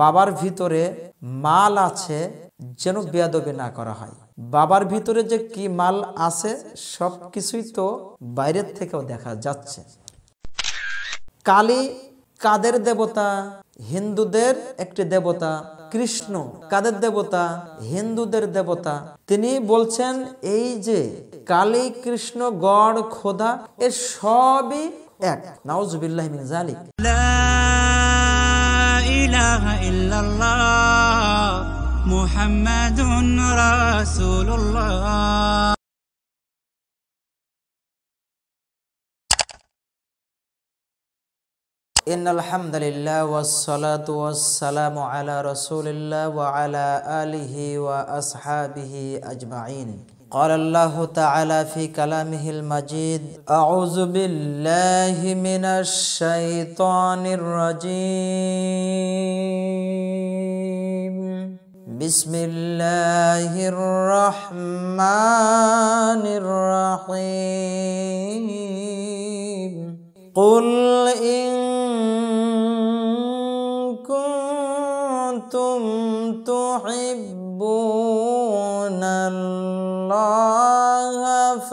বাবার ভিতরে মাল আছে যেন বেয়াদবে না করা হয় বাবার ভিতরে যে কি মাল আছে সব কিছুই তো বাইরের থেকেও দেখা যাচ্ছে কালী কাদের দেবতা হিন্দুদের একটি দেবতা কৃষ্ণ কাদের দেবতা হিন্দুদের দেবতা তিনি বলছেন এই যে কালী কৃষ্ণ গড় খোদা এ সবই এক নাউজবিল্লাহ লা إله إلا الله محمد رسول الله إن الحمد لله والصلاة والسلام على رسول الله وعلى آله وأصحابه أجمعين قال الله تعالى في كلامه المجيد أعوذ بالله من الشيطان الرجيم بسم الله الرحمن الرحيم قل إن كنتم تحبون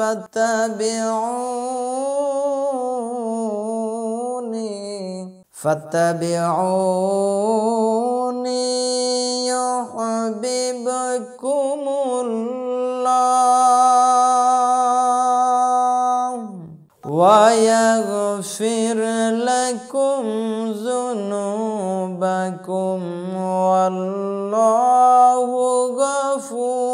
فاتبعوني فاتبعوني يحببكم الله ويغفر لكم ذنوبكم والله غفور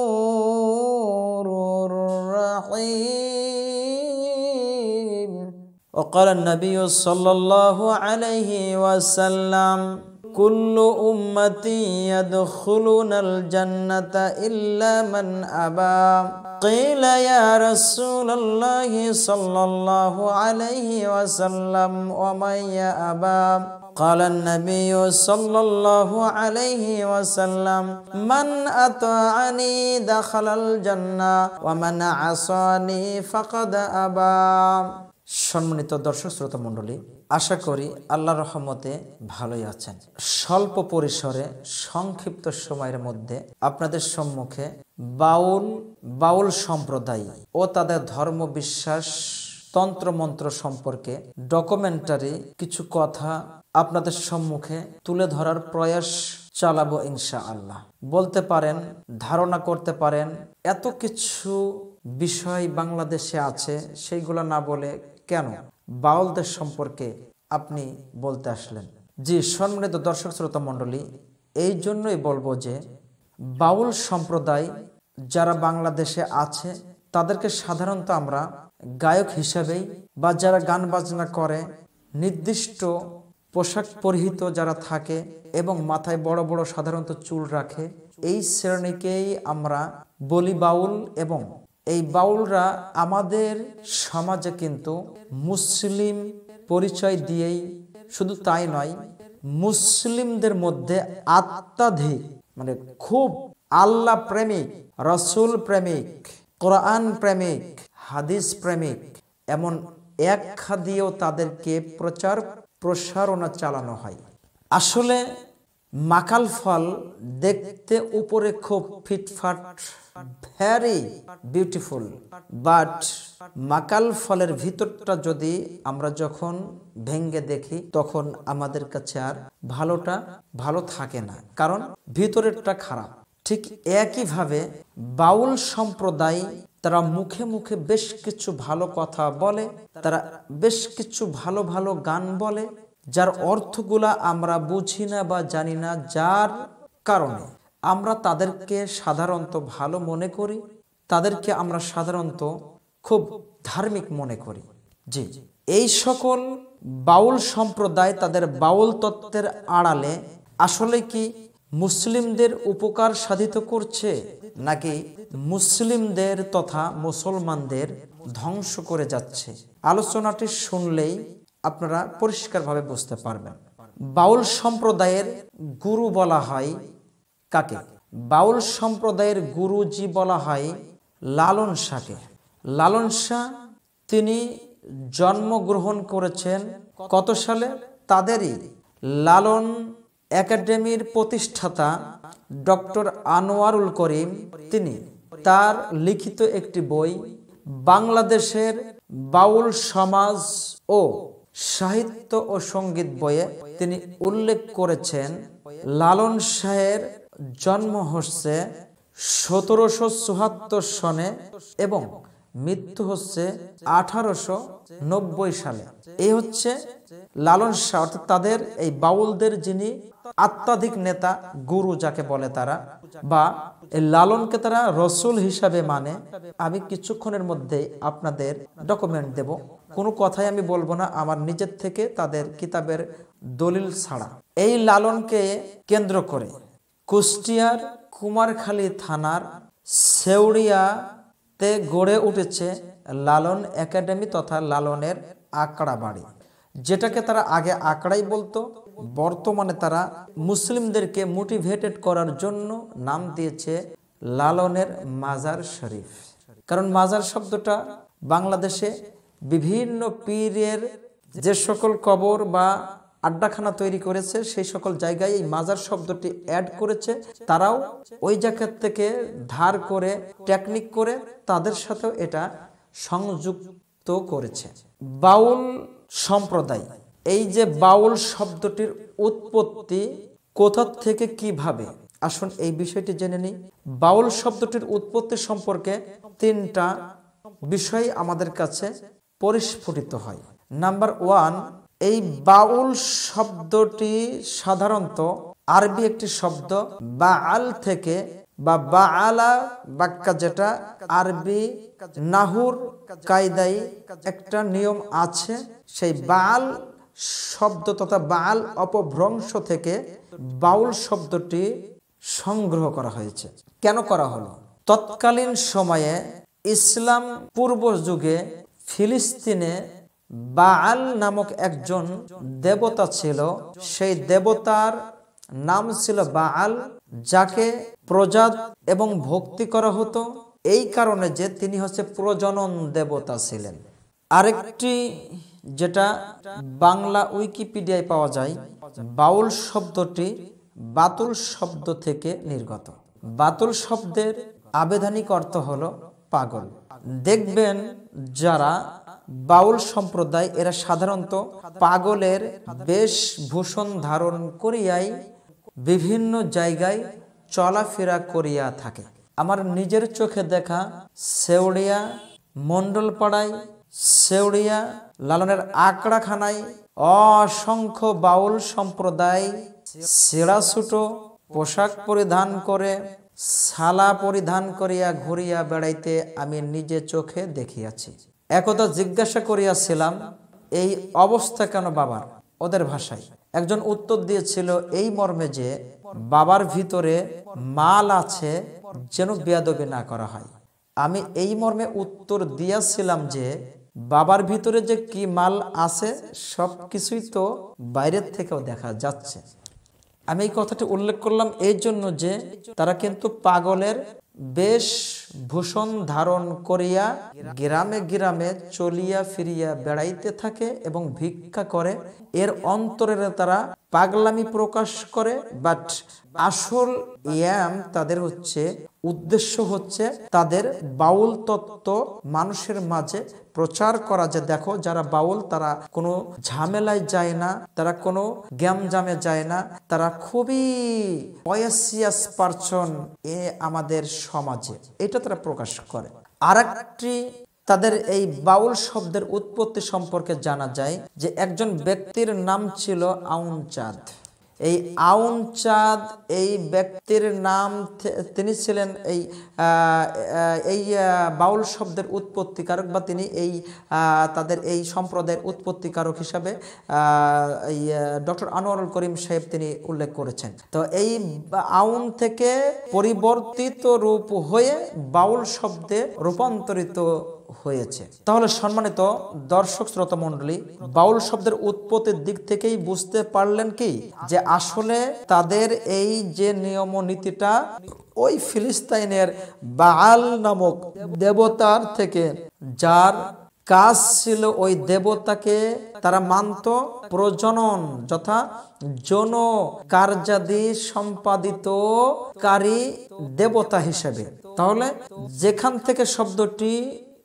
وقال النبي صلى الله عليه وسلم كل أمتي يدخلون الجنة إلا من أبى قيل يا رسول الله صلى الله عليه وسلم ومن يأبى قال النبي صلى الله عليه وسلم من أطاعني دخل الجنة ومن عصاني فقد أبى সম্মানিত দর্শক শ্রোতা মণ্ডলী আশা করি আল্লাহ রহমতে ভালোই আছেন স্বল্প পরিসরে সংক্ষিপ্ত সময়ের মধ্যে আপনাদের সম্মুখে বাউল বাউল সম্প্রদায় ও তাদের ধর্ম বিশ্বাস তন্ত্রমন্ত্র সম্পর্কে ডকুমেন্টারি কিছু কথা আপনাদের সম্মুখে তুলে ধরার প্রয়াস চালাবো ইনশা আল্লাহ বলতে পারেন ধারণা করতে পারেন এত কিছু বিষয় বাংলাদেশে আছে সেইগুলো না বলে কেন বাউলদের সম্পর্কে আপনি বলতে আসলেন জি সম্মানিত দর্শক শ্রোতা মণ্ডলী এই জন্যই বলবো যে বাউল সম্প্রদায় যারা বাংলাদেশে আছে তাদেরকে সাধারণত আমরা গায়ক হিসাবেই বা যারা গান বাজনা করে নির্দিষ্ট পোশাক পরিহিত যারা থাকে এবং মাথায় বড় বড় সাধারণত চুল রাখে এই শ্রেণীকেই আমরা বলি বাউল এবং এই বাউলরা আমাদের সমাজে কিন্তু মুসলিম পরিচয় দিয়েই শুধু তাই নয় মুসলিমদের মধ্যে আত্মাধিক মানে খুব আল্লাহ প্রেমিক রসুল প্রেমিক কোরআন প্রেমিক হাদিস প্রেমিক এমন এক দিয়েও তাদেরকে প্রচার প্রসারণা চালানো হয় আসলে মাকাল ফল দেখতে উপরে খুব ফিটফাট ভ্যারি বিউটিফুল বাট মাকাল ফলের ভিতরটা যদি আমরা যখন ভেঙ্গে দেখি তখন আমাদের কাছে আর ভালোটা ভালো থাকে না কারণ ভিতরেরটা খারাপ ঠিক একইভাবে বাউল সম্প্রদায় তারা মুখে মুখে বেশ কিছু ভালো কথা বলে তারা বেশ কিছু ভালো ভালো গান বলে যার অর্থগুলা আমরা বুঝি না বা জানি না যার কারণে আমরা তাদেরকে সাধারণত ভালো মনে করি তাদেরকে আমরা সাধারণত খুব ধার্মিক মনে করি জি এই সকল বাউল সম্প্রদায় তাদের বাউল তত্ত্বের আড়ালে আসলে কি মুসলিমদের উপকার সাধিত করছে নাকি মুসলিমদের তথা মুসলমানদের ধ্বংস করে যাচ্ছে আলোচনাটি শুনলেই আপনারা পরিষ্কারভাবে বুঝতে পারবেন বাউল সম্প্রদায়ের গুরু বলা হয় কাকে বাউল সম্প্রদায়ের গুরুজি বলা হয় লালন শাহকে লালন শাহ তিনি জন্মগ্রহণ করেছেন কত সালে তাদেরই লালন একাডেমির প্রতিষ্ঠাতা ডক্টর আনোয়ারুল করিম তিনি তার লিখিত একটি বই বাংলাদেশের বাউল সমাজ ও সাহিত্য ও সঙ্গীত বইয়ে তিনি উল্লেখ করেছেন লালন শাহের জন্ম হচ্ছে সতেরোশো চুহাত্তর সনে এবং মৃত্যু হচ্ছে আঠারোশো নব্বই সালে এই হচ্ছে লালন শাহ অর্থাৎ তাদের এই বাউলদের যিনি আত্মাধিক নেতা গুরু যাকে বলে তারা বা লালনকে তারা রসুল হিসাবে মানে আমি কিছুক্ষণের মধ্যে আপনাদের ডকুমেন্ট দেব কোনো কথাই আমি বলবো না আমার নিজের থেকে তাদের কিতাবের দলিল ছাড়া এই লালনকে কেন্দ্র করে কুষ্টিয়ার কুমারখালী থানার সেউড়িয়াতে গড়ে উঠেছে লালন একাডেমি তথা লালনের আকড়া বাড়ি যেটাকে তারা আগে আকড়াই বলতো বর্তমানে তারা মুসলিমদেরকে মোটিভেটেড করার জন্য নাম দিয়েছে লালনের মাজার শরীফ কারণ মাজার শব্দটা বাংলাদেশে বিভিন্ন পীরের যে সকল কবর বা আড্ডাখানা তৈরি করেছে সেই সকল জায়গায় এই মাজার শব্দটি অ্যাড করেছে তারাও ওই জায়গার থেকে ধার করে টেকনিক করে তাদের সাথেও এটা সংযুক্ত করেছে বাউল সম্প্রদায় এই যে বাউল শব্দটির উৎপত্তি কোথা থেকে কিভাবে আসুন এই বিষয়টি জেনে নিই বাউল শব্দটির উৎপত্তি সম্পর্কে তিনটা বিষয় আমাদের কাছে পরিস্ফুটিত হয় নাম্বার ওয়ান এই বাউল শব্দটি সাধারণত আরবি একটি শব্দ বা আল থেকে বা বা আলা বাক্যা যেটা আরবি নাহুর কায়দায় একটা নিয়ম আছে সেই বাল শব্দ তথা বাল অপভ্রংশ থেকে বাউল শব্দটি সংগ্রহ করা হয়েছে কেন করা হলো তৎকালীন সময়ে ইসলাম পূর্ব যুগে ফিলিস্তিনে বাল নামক একজন দেবতা ছিল সেই দেবতার নাম ছিল বাল যাকে প্রজাত এবং ভক্তি করা হতো এই কারণে যে তিনি হচ্ছে প্রজনন দেবতা ছিলেন আরেকটি যেটা বাংলা উইকিপিডিয়ায় পাওয়া যায় বাউল শব্দটি বাতুল শব্দ থেকে নির্গত বাতুল শব্দের আবেদনিক অর্থ হলো পাগল দেখবেন যারা বাউল সম্প্রদায় এরা সাধারণত পাগলের বেশ ভূষণ ধারণ করিয়াই বিভিন্ন জায়গায় চলাফেরা করিয়া থাকে আমার নিজের চোখে দেখা সেউড়িয়া মণ্ডলপাড়ায় সেউড়িয়া লালনের আকড়াখানায় অসংখ্য বাউল সম্প্রদায় সেরা ছুটো পোশাক পরিধান করে শালা পরিধান করিয়া ঘুরিয়া বেড়াইতে আমি নিজে চোখে দেখিয়াছি একদা জিজ্ঞাসা করিয়াছিলাম এই অবস্থা কেন বাবার ওদের ভাষায় একজন উত্তর দিয়েছিল এই মর্মে যে বাবার ভিতরে মাল আছে যেন বেয়াদবি না করা হয় আমি এই মর্মে উত্তর দিয়াছিলাম যে বাবার ভিতরে যে কি মাল আছে সব কিছুই তো বাইরের থেকেও দেখা যাচ্ছে আমি এই কথাটি উল্লেখ করলাম এই জন্য যে তারা কিন্তু পাগলের বেশ ভূষণ ধারণ করিয়া গ্রামে গ্রামে চলিয়া ফিরিয়া বেড়াইতে থাকে এবং ভিক্ষা করে এর অন্তরের তারা পাগলামি প্রকাশ করে বাট আসল ইয়াম তাদের হচ্ছে উদ্দেশ্য হচ্ছে তাদের বাউল তত্ত্ব মানুষের মাঝে প্রচার করা যে দেখো যারা বাউল তারা কোনো ঝামেলায় যায় না তারা কোনো জামে যায় না তারা খুবই অয়াসিয়াস পার্সন এ আমাদের সমাজে এটা তারা প্রকাশ করে আর একটি তাদের এই বাউল শব্দের উৎপত্তি সম্পর্কে জানা যায় যে একজন ব্যক্তির নাম ছিল আউন চাঁদ এই আউন চাঁদ এই ব্যক্তির নাম তিনি ছিলেন এই এই বাউল শব্দের উৎপত্তিকারক বা তিনি এই তাদের এই সম্প্রদায়ের উৎপত্তিকারক হিসাবে এই ডক্টর আনোয়ারুল করিম সাহেব তিনি উল্লেখ করেছেন তো এই আউন থেকে পরিবর্তিত রূপ হয়ে বাউল শব্দে রূপান্তরিত হয়েছে তাহলে সম্মানিত দর্শক শ্রোতা মন্ডলী বাউল শব্দের উৎপত্তির দিক থেকেই বুঝতে পারলেন কি যে আসলে তাদের এই যে নিয়ম নীতিটা ওই ফিলিস্তাইনের বাল নামক দেবতার থেকে যার কাজ ছিল ওই দেবতাকে তারা মানত প্রজনন যথা জন কার্যাদি সম্পাদিত কারী দেবতা হিসেবে তাহলে যেখান থেকে শব্দটি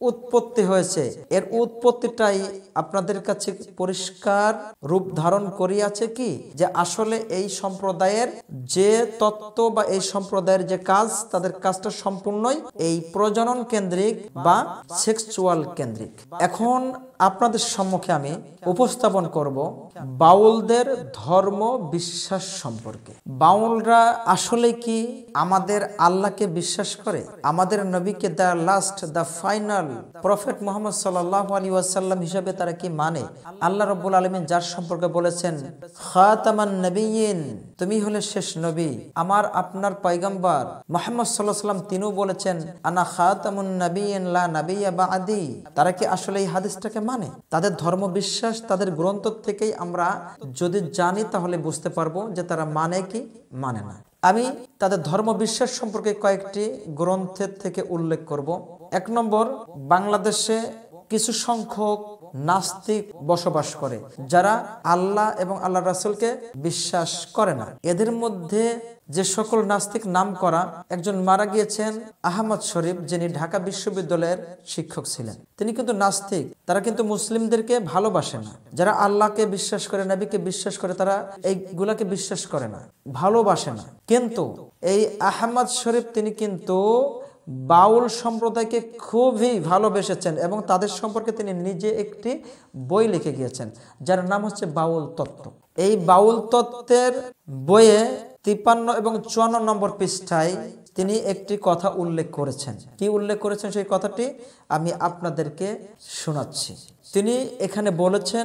উৎপত্তি হয়েছে এর উৎপত্তিটাই আপনাদের কাছে পরিষ্কার রূপ ধারণ করিয়াছে কি যে আসলে এই সম্প্রদায়ের যে তত্ত্ব বা এই সম্প্রদায়ের যে কাজ তাদের কাজটা সম্পূর্ণই এই প্রজনন কেন্দ্রিক বা সেক্সুয়াল কেন্দ্রিক এখন আপনাদের সম্মুখে আমি উপস্থাপন করব বাউলদের ধর্ম বিশ্বাস সম্পর্কে বাউলরা আসলে কি আমাদের আল্লাহকে বিশ্বাস করে আমাদের নবীকে the last the final prophet Muhammad সাল্লাহ আলী ওয়াসাল্লাম হিসাবে তারা কি মানে আল্লাহ রব্বুল আলমিন যার সম্পর্কে বলেছেন খাতামান নবীন তুমি হলে শেষ নবী আমার আপনার পয়গম্বর মোহাম্মদ সাল্লাহ সাল্লাম তিনিও বলেছেন আনা খাতামুন নবীন লা নবী বা আদি তারা কি আসলে এই হাদিসটাকে মানে তাদের ধর্ম বিশ্বাস তাদের গ্রন্থ থেকেই আমরা যদি জানি তাহলে বুঝতে পারবো যে তারা মানে কি মানে না আমি তাদের ধর্ম বিশ্বাস সম্পর্কে কয়েকটি গ্রন্থের থেকে উল্লেখ করব এক নম্বর বাংলাদেশে কিছু সংখ্যক নাস্তিক বসবাস করে যারা আল্লাহ এবং আল্লাহ রাসুলকে বিশ্বাস করে না এদের মধ্যে যে সকল নাস্তিক নাম করা একজন মারা গিয়েছেন আহমদ শরীফ যিনি ঢাকা বিশ্ববিদ্যালয়ের শিক্ষক ছিলেন তিনি কিন্তু নাস্তিক তারা কিন্তু মুসলিমদেরকে ভালোবাসে না যারা আল্লাহকে বিশ্বাস করে নাবিকে বিশ্বাস করে তারা এইগুলাকে বিশ্বাস করে না ভালোবাসে না কিন্তু এই আহমদ শরীফ তিনি কিন্তু বাউল সম্প্রদায়কে খুবই ভালোবেসেছেন এবং তাদের সম্পর্কে তিনি নিজে একটি বই লিখে গিয়েছেন যার নাম হচ্ছে বাউল তত্ত্ব এই বাউল তত্ত্বের বইয়ে তিপান্ন এবং চুয়ান্ন নম্বর পৃষ্ঠায় তিনি একটি কথা উল্লেখ করেছেন কি উল্লেখ করেছেন সেই কথাটি আমি আপনাদেরকে শোনাচ্ছি তিনি এখানে বলেছেন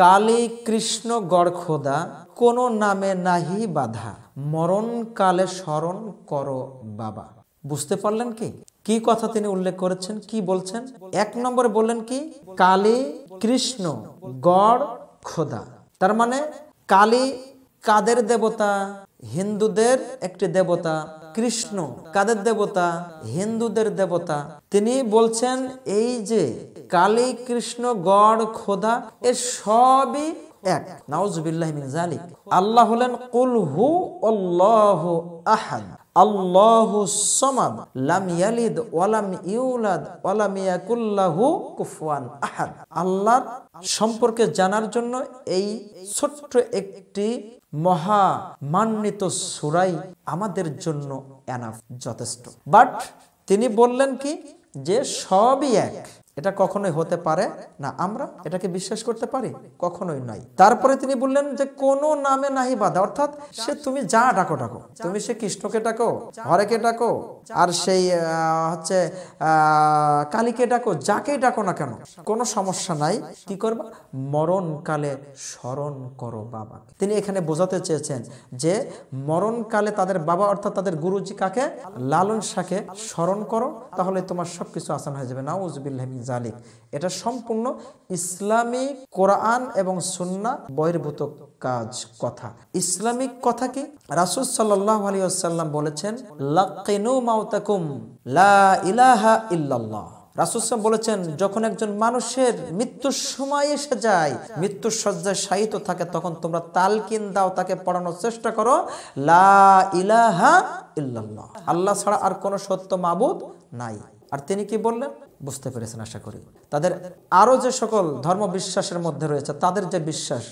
কালী কৃষ্ণ গড় খোদা কোনো নামে নাহি বাধা মরণকালে স্মরণ করো বাবা বুঝতে পারলেন কি কি কথা তিনি উল্লেখ করেছেন কি বলছেন এক নম্বরে বললেন কি কালী কৃষ্ণ গড় খোদা তার মানে কালী কাদের দেবতা হিন্দুদের একটি দেবতা কৃষ্ণ কাদের দেবতা হিন্দুদের দেবতা তিনি বলছেন এই যে কালী কৃষ্ণ গড় খোদা এ সবই এক নাউজুবিল্লাহ মিন জালিক আল্লাহ হলেন কুল হু আল্লাহ আহাদ আল্লাহু সমাদ লাম ইয়ালিদ ওয়ালাম ইউলাদ ওয়ালাম ইয়াকুল্লাহু কুফওয়ান আহাদ আল্লাহর সম্পর্কে জানার জন্য এই ছোট্ট একটি মহা মান্বিত সুরাই আমাদের জন্য এনাফ যথেষ্ট বাট তিনি বললেন কি যে সবই এক এটা কখনোই হতে পারে না আমরা এটাকে বিশ্বাস করতে পারি কখনোই নাই তারপরে তিনি বললেন যে কোন নামে নাহি বাধা অর্থাৎ সে তুমি যা ডাকো ডাকো তুমি সে কৃষ্ণকে ডাকো হরেকে ডাকো আর সেই হচ্ছে কালীকে ডাকো যাকেই ডাকো না কেন কোনো সমস্যা নাই কি করবা মরণকালে স্মরণ করো বাবা তিনি এখানে বোঝাতে চেয়েছেন যে মরণকালে তাদের বাবা অর্থাৎ তাদের গুরুজি কাকে লালন শাকে স্মরণ করো তাহলে তোমার সবকিছু আসান হয়ে যাবে না উজবিল্লাহ জালিক এটা সম্পূর্ণ ইসলামী কোরআন এবং সুন্না বহির্ভূত কাজ কথা ইসলামিক কথা কি রাসুল সাল্লাহ আলী বলেছেন লাকিনু মাউতাকুম লা ইলাহা ইল্লাল্লাহ রাসুসাম বলেছেন যখন একজন মানুষের মৃত্যুর সময় এসে যায় মৃত্যুর শয্যায় সাহিত থাকে তখন তোমরা তালকিন দাও তাকে পড়ানোর চেষ্টা করো লা ইলাহা ইল্লাল্লাহ আল্লাহ ছাড়া আর কোনো সত্য মাবুদ নাই আর তিনি কি বললেন বুঝতে পেরেছেন আশা করি তাদের আরও যে সকল ধর্ম বিশ্বাসের মধ্যে রয়েছে তাদের যে বিশ্বাস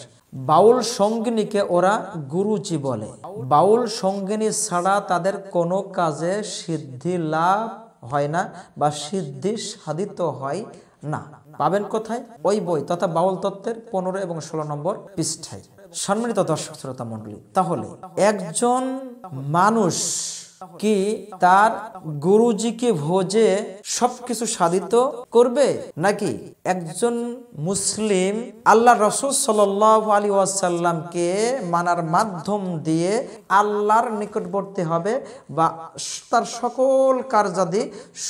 বাউল সঙ্গিনীকে ওরা গুরুজি বলে বাউল সঙ্গিনী ছাড়া তাদের কোনো কাজে সিদ্ধি লাভ হয় না বা সিদ্ধি সাধিত হয় না পাবেন কোথায় ওই বই তথা বাউল তত্ত্বের পনেরো এবং ষোলো নম্বর পৃষ্ঠায় সম্মানিত দর্শক শ্রোতা মন্ডলী তাহলে একজন মানুষ কি তার গুরুজিকে ভোজে সবকিছু সাধিত করবে নাকি একজন মুসলিম আল্লাহ রসুল সাল আলী ওয়াসাল্লামকে মানার মাধ্যম দিয়ে আল্লাহর নিকটবর্তী হবে বা তার সকল কার্যাদি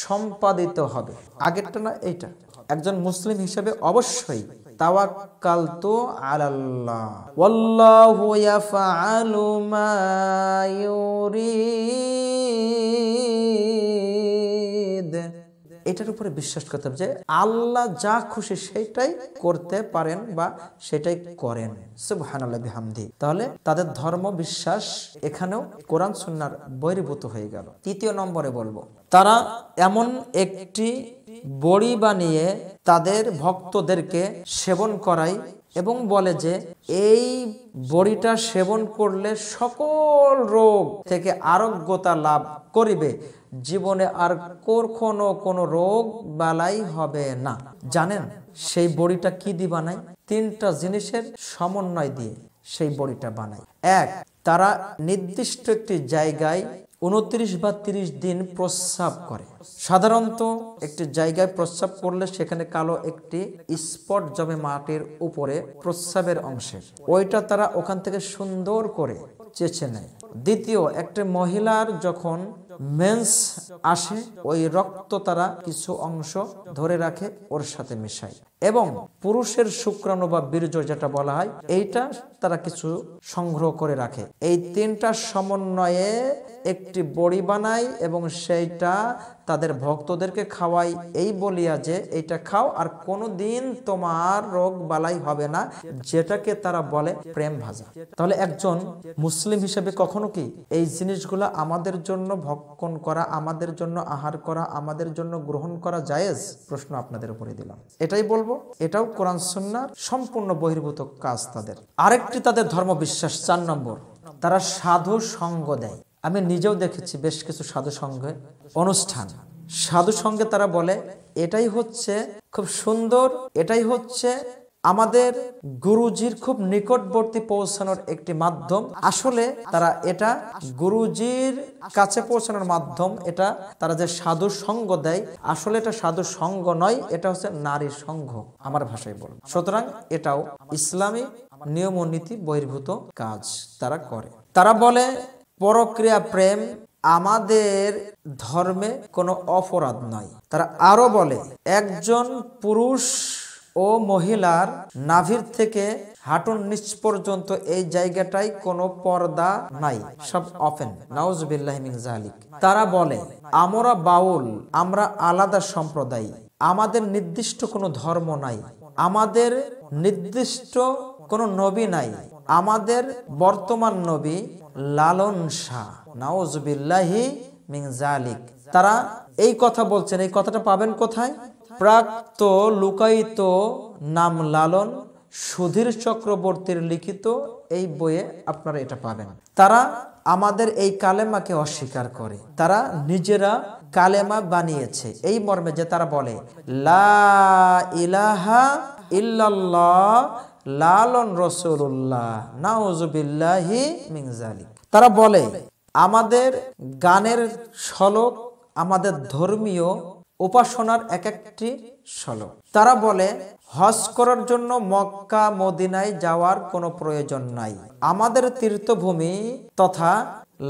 সম্পাদিত হবে আগেরটা না এইটা একজন মুসলিম হিসেবে অবশ্যই তাওয়াক্কালতু আলাল্লাহ ওয়াল্লাহু ইয়াফআলু মা ইউরিদ এটার উপরে বিশ্বাস করতে হবে যে আল্লাহ যা খুশি সেটাই করতে পারেন বা সেটাই করেন সুবহানাল্লাহ বিহামদি তাহলে তাদের ধর্ম বিশ্বাস এখানেও কোরআন সুন্নার বহির্ভূত হয়ে গেল তৃতীয় নম্বরে বলবো তারা এমন একটি বড়ি বানিয়ে তাদের ভক্তদেরকে সেবন করাই এবং বলে যে এই বড়িটা সেবন করলে সকল রোগ থেকে আরোগ্যতা লাভ করিবে জীবনে আর কখনো কোনো রোগ বালাই হবে না জানেন সেই বড়িটা কি দিয়ে বানায় তিনটা জিনিসের সমন্বয় দিয়ে সেই বড়িটা বানায় এক তারা নির্দিষ্ট একটি জায়গায় উনত্রিশ বা ৩০ দিন প্রস্রাব করে সাধারণত একটি জায়গায় প্রস্রাব করলে সেখানে কালো একটি স্পট জমে মাটির উপরে প্রস্রাবের অংশে ওইটা তারা ওখান থেকে সুন্দর করে চেছে নেয় দ্বিতীয় একটি মহিলার যখন মেন্স আসে ওই রক্ত তারা কিছু অংশ ধরে রাখে ওর সাথে মেশায় এবং পুরুষের শুক্রাণু বা বীর্য যেটা বলা হয় এইটা তারা কিছু সংগ্রহ করে রাখে এই তিনটা সমন্বয়ে একটি বড়ি বানায় এবং সেইটা তাদের ভক্তদেরকে খাওয়াই এই বলিয়া যে এটা খাও আর কোনো দিন তোমার রোগ বালাই হবে না যেটাকে তারা বলে প্রেম ভাজা তাহলে একজন মুসলিম হিসেবে কখনো কি এই জিনিসগুলো আমাদের জন্য ভক্ষণ করা আমাদের জন্য আহার করা আমাদের জন্য গ্রহণ করা জায়েজ প্রশ্ন আপনাদের উপরে দিলাম এটাই বলবো করব এটাও কোরআন সন্ন্যার সম্পূর্ণ বহির্ভূত কাজ তাদের আরেকটি তাদের ধর্ম বিশ্বাস চার নম্বর তারা সাধু সঙ্গ দেয় আমি নিজেও দেখেছি বেশ কিছু সাধু সঙ্গে অনুষ্ঠান সাধু সঙ্গে তারা বলে এটাই হচ্ছে খুব সুন্দর এটাই হচ্ছে আমাদের গুরুজির খুব নিকটবর্তী পৌঁছানোর একটি মাধ্যম আসলে তারা এটা গুরুজির কাছে পৌঁছানোর মাধ্যম এটা তারা যে সাধু সঙ্গ দেয় আসলে এটা সাধু সঙ্গ নয় এটা হচ্ছে নারী সঙ্গ আমার ভাষায় বলুন সুতরাং এটাও ইসলামী নিয়ম নীতি বহির্ভূত কাজ তারা করে তারা বলে পরক্রিয়া প্রেম আমাদের ধর্মে কোনো অপরাধ নয় তারা আরো বলে একজন পুরুষ ও মহিলার নাভির থেকে হাঁটুন নিচ পর্যন্ত এই জায়গাটাই কোনো পর্দা নাই সব অফেন নওয়াজ জাহালিক তারা বলে আমরা বাউল আমরা আলাদা সম্প্রদায় আমাদের নির্দিষ্ট কোনো ধর্ম নাই আমাদের নির্দিষ্ট কোনো নবী নাই আমাদের বর্তমান নবী লালন শাহ নওয়াজ মিংজালিক তারা এই কথা বলছেন এই কথাটা পাবেন কোথায় প্রাপ্ত লুকায়িত নাম লালন সুধীর চক্রবর্তীর লিখিত এই বইয়ে আপনারা এটা পাবেন তারা আমাদের এই কালেমাকে অস্বীকার করে তারা নিজেরা কালেমা বানিয়েছে এই মর্মে যে তারা বলে লা ইলাহা ইল্লাল্লাহ লালন রসুল্লাহ নাউজুবিল্লাহি মিংজালি তারা বলে আমাদের গানের সলক আমাদের ধর্মীয় উপাসনার এক একটি সলো তারা বলে হজ করার জন্য মক্কা মদিনায় যাওয়ার কোনো প্রয়োজন নাই আমাদের তীর্থভূমি তথা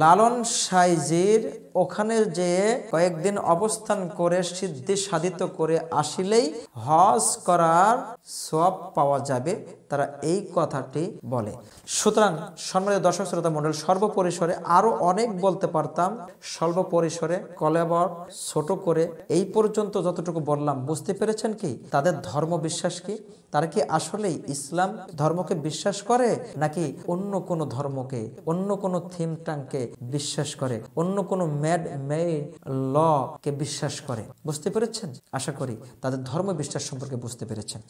লালন সাইজির ওখানে যে কয়েকদিন অবস্থান করে সিদ্ধি সাধিত করে আসিলেই হজ করার সব পাওয়া যাবে তারা এই কথাটি বলে সুতরাং সম্মানিত দর্শক শ্রোতা মন্ডল সর্বপরিসরে আরো অনেক বলতে পারতাম সর্বপরিসরে কলেবর ছোট করে এই পর্যন্ত যতটুকু বললাম বুঝতে পেরেছেন কি তাদের ধর্ম বিশ্বাস কি তারা কি আসলেই ইসলাম ধর্মকে বিশ্বাস করে নাকি অন্য কোনো ধর্মকে অন্য কোনো টাংকে বিশ্বাস করে অন্য কোনো ম্যাড মেড কে বিশ্বাস করে বুঝতে পেরেছেন আশা করি তাদের ধর্ম বিশ্বাস সম্পর্কে বুঝতে পেরেছেন